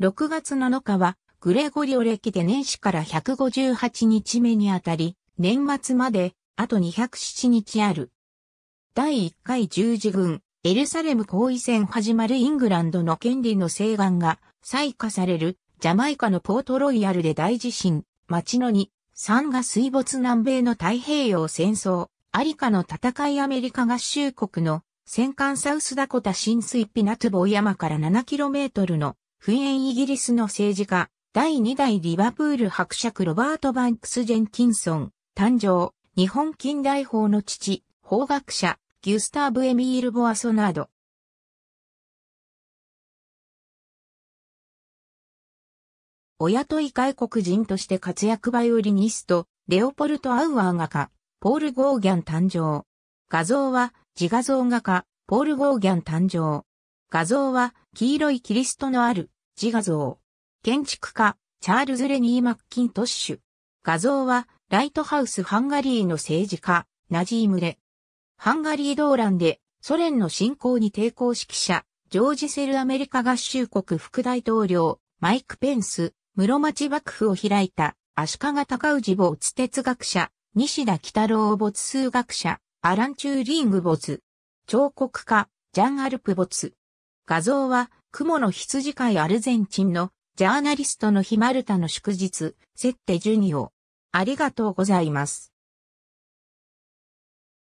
6月7日は、グレゴリオ歴で年始から158日目にあたり、年末まで、あと207日ある。第1回十字軍、エルサレム行為戦始まるイングランドの権利の請願が、再化される、ジャマイカのポートロイヤルで大地震、町の2、3が水没南米の太平洋戦争、アリカの戦いアメリカ合衆国の、戦艦サウスダコタ浸水ピナトゥボ山から 7km の噴煙イギリスの政治家、第2代リバプール伯爵ロバート・バンクス・ジェンキンソン、誕生、日本近代法の父、法学者、ギュスターブ・エミール・ボアソナード。親とい外国人として活躍バイオリニスト、レオポルト・アウアー画家、ポール・ゴーギャン誕生。画像は、自画像画家、ポール・ゴーギャン誕生。画像は黄色いキリストのある自画像。建築家、チャールズ・レニー・マッキントッシュ。画像はライトハウス・ハンガリーの政治家、ナジームレ。ハンガリー動乱でソ連の侵攻に抵抗指揮者、ジョージ・セルアメリカ合衆国副大統領、マイク・ペンス、室町幕府を開いた、足利尊氏没哲学者、西田北郎没数学者、アラン・チューリング没。彫刻家、ジャン・アルプ没。画像は、雲の羊飼いアルゼンチンの、ジャーナリストのヒマルタの祝日、セッテジュニオ。ありがとうございます。